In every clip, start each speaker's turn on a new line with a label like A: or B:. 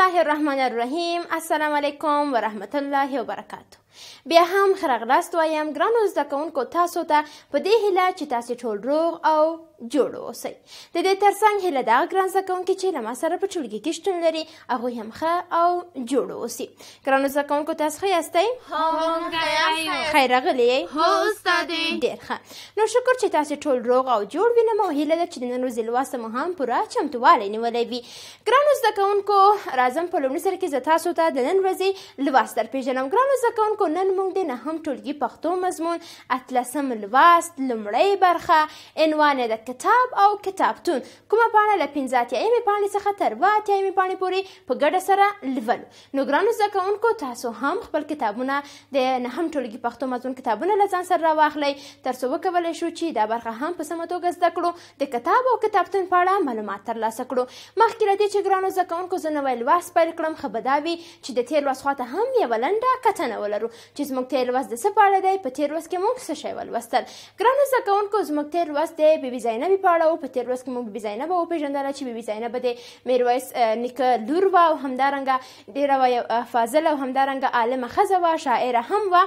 A: الله الرحمن الرحیم السلام علیکم و رحمت الله و برکاته بیا هم خرغلاست وایم ګرانو زده کوونکو تاسو ته په دې هیله چې تاسو ټول روغ او جوړ اوسئ د دې ترڅنګ هیله دغه ګران زده کوونکي چې له ما سره په ټولګي کې شتون لري هغوی هم ښه او جوړ اوسي ګرانو زده کوونکو تاسو ښه یاستئ خیر راغلی یې هو استادې ډېر ښه نو شکر چې تاسو ټول روغ او جوړ وینم او هیله ده چې د نن ورځې لواسه مو هم پوره چمتووالی نیولی وي ګرانو زده کوونکو راځم په لومړي سر کې زه تاسو ته د نن ورځې لواس در پېژنم ګرانو زده کوونکو نن موږ د نهم ټولګي پښتو مضمون اتلسم لوست لومړۍ برخه عنوان یې د کتاب او کتابتون کومه پاڼه له پنځه اتیایمې پاڼې څخه تر اوه اتیایمې پاڼې پورې په ګډه سره لولو نو ګرانو زده کوونکو تاسو هم خپل کتابونه د نهم ټولګي پښتو مضمون کتابونه له ځان سره راواخلئ تر څو وکولی شو چې دا برخه هم په سمه توګه زده کړو د کتاب او کتابتون په اړه معلومات ترلاسه کړو مخکې له دې چې ګرانو زده کوونکو زه نوی لوست پیل کړم ښه به دا وي چې د تېر لوست خواته هم یوه لنډه کتنه ولرو چې زموږ تېر لوست د څه په اړه دی په تېر لوست کې موږ څه شی ولوستل ګرانو زده کوونکو زموږ تېر لوست د بي بي زینب په اړه په تیر ورځ کې موږ بي زینب او پیژندل چې بي زینب د میرویس نیکه لور و او همدارنګه ډیره فاضله او همدارنګه عالمه خزه و شاعره هم و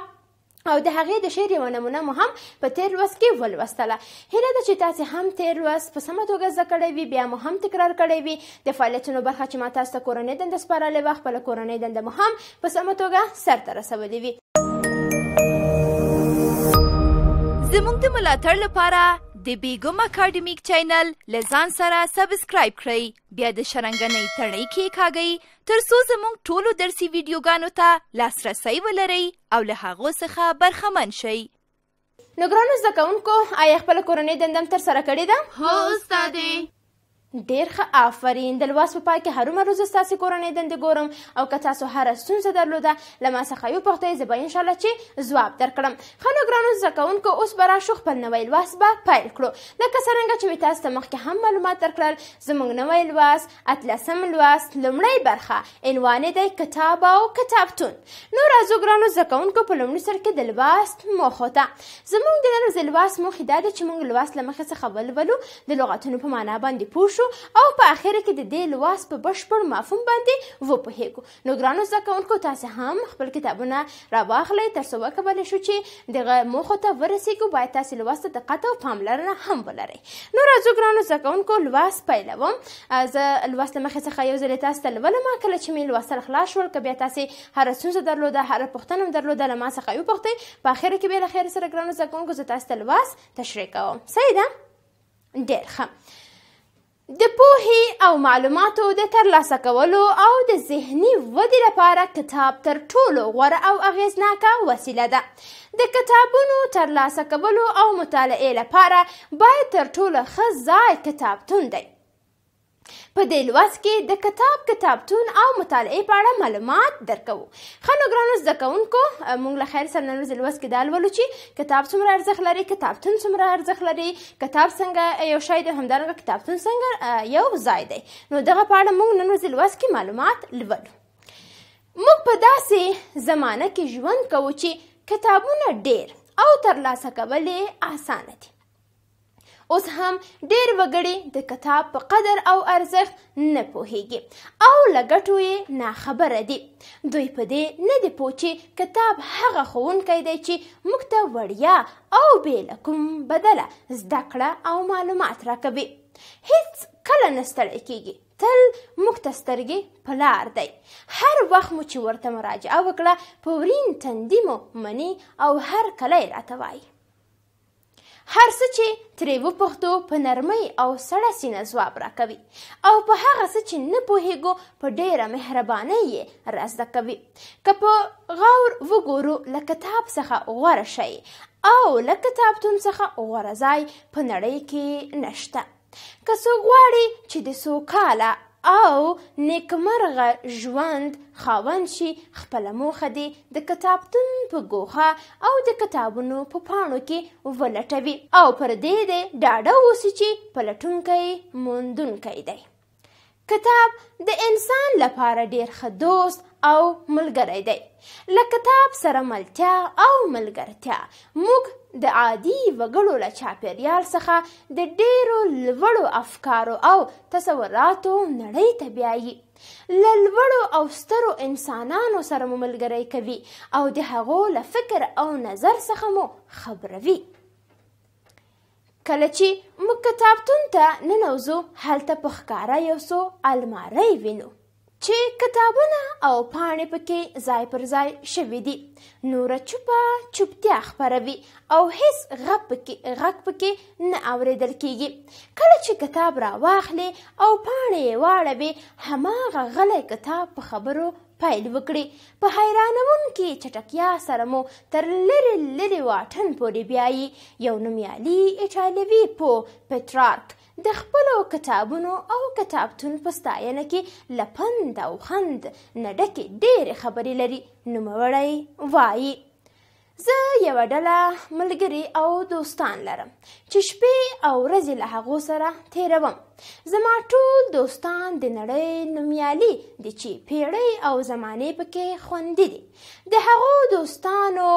A: او د هغې د شعر یوه نمونه مو هم په تیر لوست کې ولوستله هیله ده چې تاسې هم تیر لوست په سمه توګه زده کړی وي بیا مو هم تکرار کړی وي د فعالیتونو برخه چې ما تاسو ته کورنۍ دنده سپارلې وه خپله کورنۍ دنده مو هم په سمه توګه سرته رسولې وي زموږ د ملاتړ لپاره د بیګم اکیډمیک چینل لزان سره سبسکرایب کړئ بیا د شرنګنې تړۍ کې کاږئ تر څو زموږ ټولو درسي ویډیوګانو ته لاسرسی ولرئ او له هغو څخه برخمن شئ نګرانو زده کوونکو آیا خپل کورنۍ دندم تر سره کړې ده؟ هو استادې ډیر ښه آفرین د لوست په پای کې هرومرو زه ستاسې کورنۍ دندې ګورم او که تاسو هره ستونزه درلوده له ما څخه وپوښتئ زه به انشاءالله چې ځواب درکړم ښه نو ګرانو زده کوونکو اوس به راشو خپل نوی لوست به پیل کړو لکه څرنګه چې مې تاسو ته مخکې هم معلومات درکړل زموږ نوی لوست اتلسم لوست لومړۍ برخه عنوان یې دی کتاب او کتابتون نو راځو ګرانو زده کوونکو په لومړي سر کې د لوست موخو ته زموږ د نن ورځې لوست موخې دا دی چې موږ لوست له مخې څخه ولولو د لغتونو په معنا باندې پوه شو شو او په اخر کې د دې لواس په بشپړ مفهوم باندې و پوهیږو نو ګرانو زده کوونکو تاسو هم خپل کتابونه راواخلئ ترڅو وکولی شو چې دغه موخو ته ورسیږو باید تاسو لوست ته دقت او پاملرنه هم ولرئ نو راځو ګرانو زده کوونکو لوست پیلوم زه لوست له مخې څخه یو ځل تاسو ته لولم کله چې مې لوستل خلاص شول که بیا تاسو هر څه درلوده هر پوښتنه درلوده له ما څخه یو پوښتئ په اخر کې به له خیر سره ګرانو زده کوونکو زه تاسو ته لوست تشریح کوم صحیح ده ډېر ښه د پوهې او معلوماتو د ترلاسه کولو او د ذهني ودې لپاره کتاب تر ټولو غوره او اغیزناکه وسیله ده د کتابونو ترلاسه کولو او مطالعې لپاره باید تر ټولو ښه ځای کتابتون دی په دې لوست کې د کتاب کتابتون او مطالعې په اړه معلومات درکوو ښه نو ګرانو زده کوونکو موږ له خیر سره نن ورځ لوست کې دا لولو چې کتاب څومره ارزښت لري کتابتون څومره ارزښت لري کتاب څنګه یو شی دی همدارنګه کتابتون څنګه یو ځای دی نو دغه په اړه موږ نن ورځ لوست کې معلومات لولو موږ په داسې زمانه کې ژوند کوو چې کتابونه ډېر او ترلاسه کول یې اسانه دي اوس هم ډیر وګړي د کتاب په قدر او ارزښت نه پوهیږي او لګټو یې ناخبره دي دوی په دې نه دي پوه چې کتاب هغه ښوونکی دی چې موږ ته وړیا او بې له کوم بدله زده کړه او معلومات راکوي هیڅ کله نه ستړی کیږي تل موږ ته سترګې په لار دی هر وخت مو چې ورته مراجعه وکړه په ورین تندي مو مني او هر کله یې راته وایي هر څه چې ترې وپوښتو په نرمۍ او سړه سینه ځواب راکوي او په هغه څه چې نه پوهیږو په ډیره مهربانۍ یې رازده کوي که په غور وګورو له کتاب څخه غوره شی او له کتابتون څخه غوره ځای په نړۍ کې نشته که څوک غواړي چې د څو کاله او نېکمرغه ژوند خاوند شي خپله موخه دې د کتابتون په ګوښه او د کتابونو په پاڼو کې ولټوي او پر دې دې ډاډه اوسي چې پلټونکی موندونکی دی کتاب د انسان لپاره ډیر ښه دوست او ملګری دی له کتاب سره ملتیا او ملګرتیا موږ د عادي وګړو له چاپېریال څخه د ډېرو لوړو افکارو او تصوراتو نړۍ ته بیایي له لوړو او سترو انسانانو سره مو ملګری کوي او د هغو له فکر او نظر څخه مو خبروي کله چې موږ کتابتون ته ننوځو هلته په ښکاره یو څو المارۍ وینو چې کتابونه او پاڼې پکې ځای پر ځای شوي دي نوره چوپه چوپتیا خپروي او هیڅ غږ پکې نه اورېدل کیږي کله چې کتاب راواخلې او پاڼې یې واړوي هماغه غلی کتاب په خبرو پیل وکړي په حیرانونکې چټکیا سره مو تر لرې لرې واټن پورې بیایي یو نومیالي ایټالوي پو پټرارک د خپلو کتابونو او کتابتون په ستاینه کې له پند او خند نه ډکې ډېرې خبرې لري نوموړی وایي زه یوه ډله ملګري او دوستان لرم چې شپې او ورځې له هغو سره تیروم زما ټول دوستان د نړۍ نومیالي دي چې پیړۍ او زمانې پکې خوندي دي د هغو دوستانو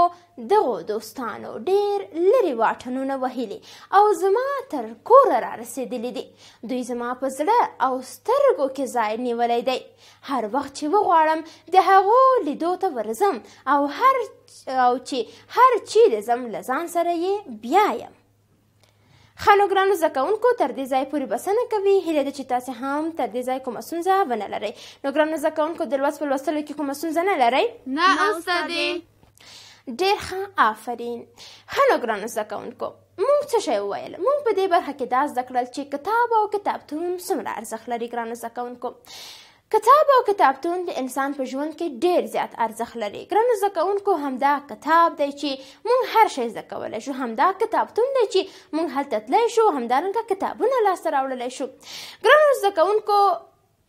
A: دغو دوستانو ډیر لرې واټنونه وهلي او زما تر کوره را رسېدلي دي دوی زما په زړه او سترګو کې ځای نیولی دی هر وخت چې وغواړم د هغو لیدو ته ورځم او هر او چې هر چیرې ځم له ځان سره یې بیایم ښه نو ګرانو زده کوونکو تر دې ځای پورې بسنه کوي هیله ده چې تاسې هم تر دې ځای کومه ستونزه ونه لرئ نو ګرانو زده کوونکو د لوست په لوستلو کې کومه ستونزه نه لرئ نه استادې ډېر ښه آفرین ښه نو ګرانو زده کوونکو مونږ څه شی وویل مونږ په دې برخه کې دا زده کړل چې کتاب او کتابتون څومره ارزښت لري ګرانو زده کوونکو کتاب او کتابتون د انسان په ژوند کې ډیر زیات ارزښت لري ګرانو زده کوونکو همدا کتاب دی چې مونږ هر شی زده کولی شو همدا کتابتون دی چې مونږ هلته تللی شو همدارنګه کتابونه لاسته راوړلی شو ګرانو زده کوونکو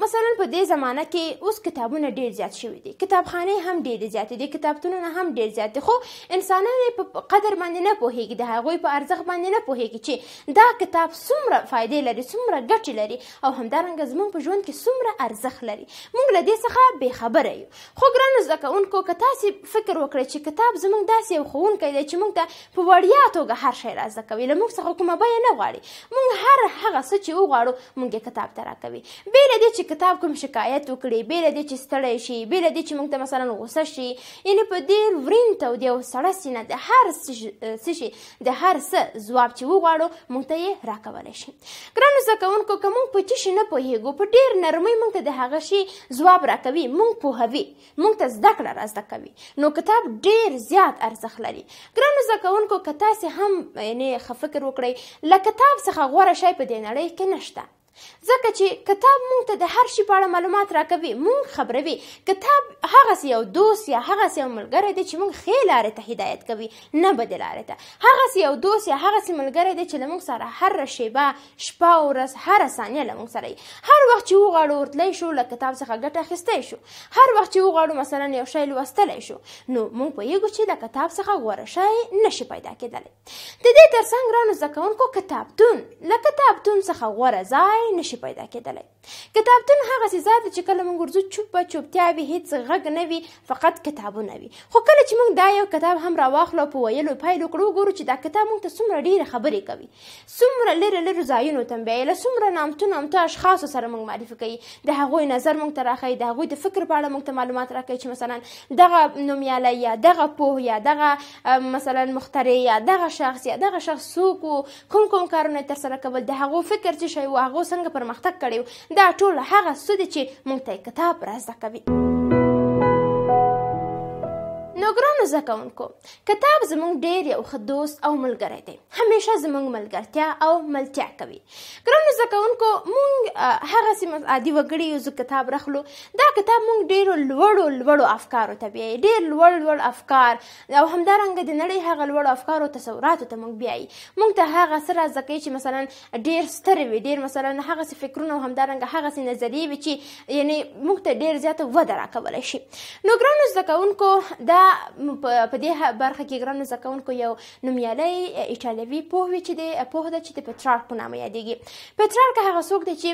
A: مثلا په دې زمانہ کې اوس کتابونه ډیر زیات شوي دي کتابخانه هم ډیر زیات دي کتابتونونه هم ډیر زیات دي خو انسانان په قدر باندې نه پوهیږي د هغوی په ارزښت باندې نه پوهیږي چې دا کتاب څومره فائدې لري څومره ګټې لري او همدارنګه زموږ په ژوند کې څومره ارزښت لري موږ له دې څخه بې خبره یو خو ګرانو زده کوونکو که تاسې فکر وکړئ چې کتاب زموږ داسې یو ښوونکی دی چې موږ ته په وړیا توګه هر شی را زده کوي له موږ څخه کومه بیه نه غواړي موږ هر هغه څه چې وغواړو موږ یې کتاب ته راکوي بې له دې چې چې کتاب کوم شکایت وکړي بې له دې چې ستړی شي بې له دې چې موږ ته مثلا غوسه شي یعنې په دې ورین تودې او سړه سینه د هر څه شي د هر څه ځواب چې وغواړو موږ ته یې راکولی شي ګرانو زده کوونکو که موږ په څه شي نه پوهېږو په ډېر نرمۍ موږ ته د هغه شي ځواب راکوي موږ پوهوي موږ ته زده کړه را زده کوي نو کتاب ډېر زیات ارزښت لري ګرانو زده کوونکو که تاسې هم یعنې ښه فکر وکړئ له کتاب څخه غوره شی په دې نړۍ کې نشته ځکه چې کتاب مونږ ته د هر شي په اړه معلومات راکوي مونږ خبروي کتاب هغه یو دوست یا هغه یو ملګری دی چې مونږ ښې لارې ته هدایت کوي نه بدې لارې ته هغه یو دوست یا هغه ملګری دی چې له مونږ سره هر شیبه شپه او ورځ هر ثانیه له مونږ سره هر وخت چې وغواړو ورتلی شو له کتاب څخه ګټه اخیستی شو هر وخت چې وغواړو مثلا یو شی لوستلی شو نو مونږ پوهیږو چې له کتاب څخه غوره شی نشي پیدا کېدلی د دې ترڅنګ رانو زده کوونکو کتابتون له کتابتون څخه غوره ځای ځای نشي پیدا کېدلی کتابتون هغه ځای دی چې کله موږ ورځو چوپ به چوپتیا وي هیڅ غږ نه وي فقط کتابونه وي خو کله چې موږ دا یو کتاب هم راواخلو په ویلو پیل وکړو ګورو چې دا کتاب موږ ته څومره ډېرې خبرې کوي څومره لرې لرې ځایونو ته بیایي له څومره نامتو نامتو اشخاصو سره موږ معرفي کوي د هغوی نظر موږ ته راښیي د هغوی د فکر په اړه موږ ته معلومات راکوي چې مثلا دغه نومیالی یا دغه پوه یا دغه مثلا مخترع یا دغه شخص یا دغه شخص څوک کوم کوم کارونه ترسره کول د هغو فکر څه شی و هغو څنګه څنګه پرمختګ کړی دا ټول هغه څه دي چې موږ ته کتاب را زده کوي نو ګرانو زده کوونکو کتاب زموږ ډیر یو ښه دوست او ملګری دی همیشه زموږ ملګرتیا او ملتیا کوي ګرانو زده کوونکو موږ هغه سیمه عادي وګړي یو کتاب رخلو دا کتاب موږ ډیرو لوړو لوړو افکارو ته بیایي ډیر لوړ لوړ افکار او همدارنګه د نړۍ هغه لوړو افکارو تصوراتو ته موږ بیایي موږ ته هغه سره زده کوي چې مثلا ډیر ستر وي ډیر مثلا هغه سي فکرونه او همدارنګه هغه سي نظریې وي چې یعنی موږ ته ډیر زیاته وده راکولی شي نو ګرانو زده کوونکو دا په دې برخه کې ګرانو زده کوونکو یو نومیالی ایټالوي پوه وي چې د پوه ده چې د پټرارک په نامه یادیږي پټرارک هغه څوک دی چې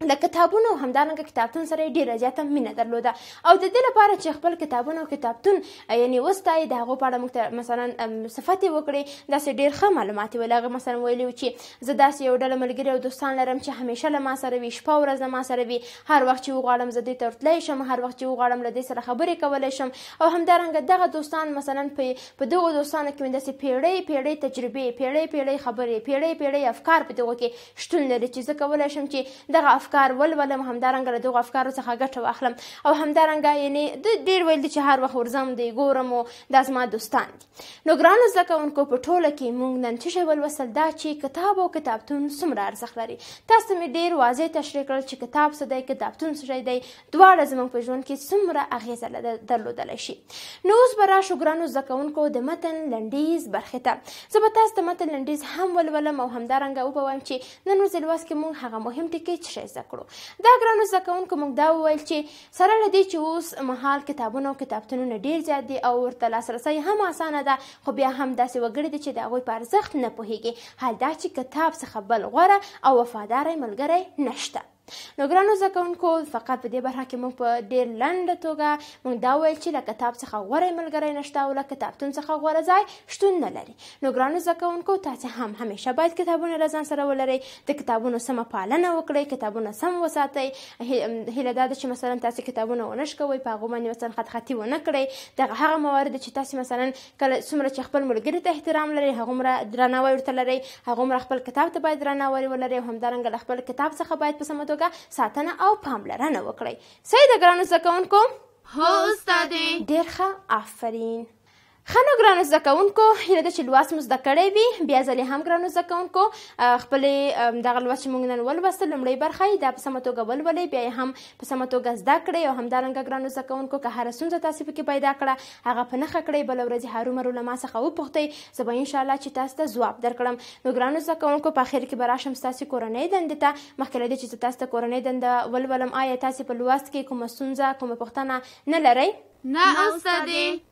A: د کتابونو همدارنګه کتابتون سره ډیره زیاته مینه درلوده او د دې لپاره چې خپل کتابونه او کتابتون یعنی وستای د هغه په اړه موږ مثلا صفات وکړي دا سه ډیر ښه معلومات ولغه مثلا ویلو چې زه داسې یو ډله ملګری او دوستان لرم چې همیشه له ما سره وي شپه ورځ ما سره وي هر وخت چې وغواړم زه دې ترتلې شم هر وخت چې وغواړم له دې سره خبرې کولای شم او همدارنګه دغه دوستان مثلا په دغه دوستانو کې مندسي پیړې پیړې تجربې پیړې پیړې خبرې پیړې پیړې افکار په دغه کې شتون لري چې زه کولای شم چې دغه افکار ولولم همدارنګه له دغو افکارو څخه ګټه واخلم او همدارنګه یعنی ډېر ویل دي چې هر وخت ورځم دی ګورم او دا زما دوستان دي نو ګرانو زده کوونکو په ټوله کې موږ نن څه شی ولوستل دا چې کتاب او کتابتون څومره ارزښت لري تاسو مې ډېر واضح تشریح کړل چې کتاب څه دی کتابتون څه شی دی دواړه زموږ په ژوند کې څومره اغیزه درلودلی شي نو اوس به راشو ګرانو زده کوونکو د متن لنډیز برخې ته زه به تاسو ته متن لنډیز هم ولولم او همدارنګه وبوایم چې نن ورځ لوست کې موږ هغه مهم ټکي څه زده کړو دا ګرانو زده کوونکو موږ دا وویل چې سره له دې چې اوس مهال کتابونه او کتابتونونه ډیر زیات دي او ورته لاسرسی هم اسانه ده خو بیا هم داسې وګړي دي چې د هغوی په ارزښت نه پوهیږي حال دا چې کتاب څخه بل غوره او وفادار ملګری نشته نو ګرانو زده کوونکو فقط په دې برخه کې موږ په ډېر لنډه توګه موږ دا ویل چې له کتاب څخه غوره ملګری نشته او له کتابتون څخه غوره ځای شتون نه لري نو ګرانو زده کوونکو تاسې هم همیشه باید کتابونه له ځان سره ولرئ د کتابونو سمه پالنه وکړئ کتابونه سم وساتئ هیله دا ده چې مثلا تاسې کتابونه ونه شکوئ په هغو باندې مثلا خط خطي ونه کړئ دغه هغه موارد چې تاسې مثلا کله څومره چې خپل ملګري ته احترام لرئ هغومره درناوی ورته لرئ هغومره خپل کتاب ته باید درناوی ولرئ او همدارنګه له خپل کتاب څخه باید په سمه توګه ساتنه او پاملرنه وکړئ صحیح ده ګرانو زده کوونکو هو استادې ډېر ښه آفرین ښه نو ګرانو زده کوونکو هیله ده چې لوست مو زده کړی وي بیا ځلې هم ګرانو زده کوونکو خپلې دغه لوست چې موږ نن ولوسته لومړۍ برخه یې دا په سمه توګه ولولئ بیا یې هم په سمه توګه زده کړئ او همدارنګه ګرانو زده کوونکو که هره ستونزه تاسې پکې پیدا کړه هغه په نښه کړئ بله ورځ یې هرومرو له ما څخه وپوښتئ زه به انشاءالله چې تاسو ته ځواب درکړم نو ګرانو زده کوونکو په اخر کې به راشم ستاسې کورنۍ دندې ته مخکې له دې چې زه تاسو ته کورنۍ دنده ولولم آیا تاسې په لوست کې کومه ستونزه کومه پوښتنه نه لرئ نه استادې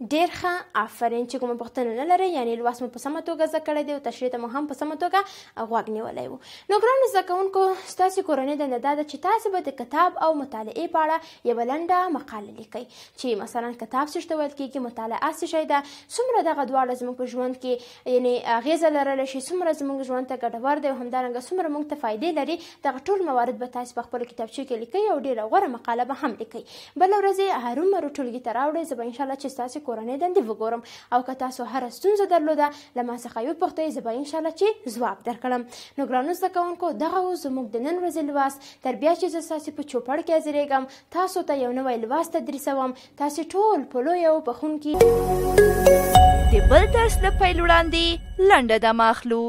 A: ډیر ښه آفرین چې کومه پوښتنه نه لري یعنی لوست مو په سمه توګه زده کړی دی او تشریح ته مو هم په سمه توګه غوږ نیولی و نو ګرانو زده کوونکو ستاسې کورنۍ دنده دا ده چې تاسې به د کتاب او مطالعې په اړه یوه لنډه مقاله لیکئ چې مثلا کتاب څه ته ویل کېږي مطالعه څه شی ده څومره دغه دواړه زموږ په ژوند کې یعنی اغیزه لرلی شي څومره زموږ ژوند ته ګټور دی او همدارنګه څومره موږ ته فایدې لري دغه ټول موارد به تاسې په خپلو کتابچو کې لیکئ او ډېره غوره مقاله به هم لیکئ بله ورځ یې هرومرو ټولګي ته راوړئ زه به انشاءالله چې ستاسې کورنۍ دندې وګورم او که تاسو هر ستونزه درلوده لما څخه یو پوښتنه زه به ان شاء الله چې ځواب درکړم نو ګرانو زده کوونکو دغه و زموږ د نن ورځې لوست تر بیا چې زه ستاسې په چوپړ کې حاضرېږم تاسو ته یو نوی لوست تدریسوم تاسې ټول په لویه او پخونکي د بل درس د پیل وړاندې لنډه دمه اخلو